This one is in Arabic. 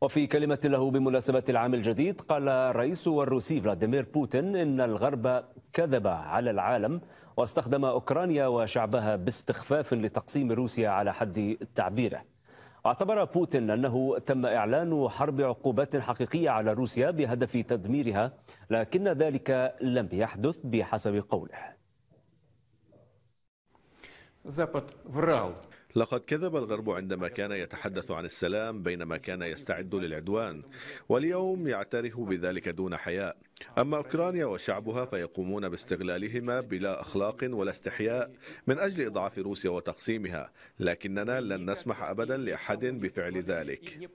وفي كلمة له بمناسبة العام الجديد قال الرئيس الروسي فلاديمير بوتين إن الغرب كذب على العالم واستخدم أوكرانيا وشعبها باستخفاف لتقسيم روسيا على حد تعبيره اعتبر بوتين أنه تم إعلان حرب عقوبات حقيقية على روسيا بهدف تدميرها لكن ذلك لم يحدث بحسب قوله لقد كذب الغرب عندما كان يتحدث عن السلام بينما كان يستعد للعدوان واليوم يعترف بذلك دون حياء أما أوكرانيا وشعبها فيقومون باستغلالهما بلا أخلاق ولا استحياء من أجل إضعاف روسيا وتقسيمها لكننا لن نسمح أبدا لأحد بفعل ذلك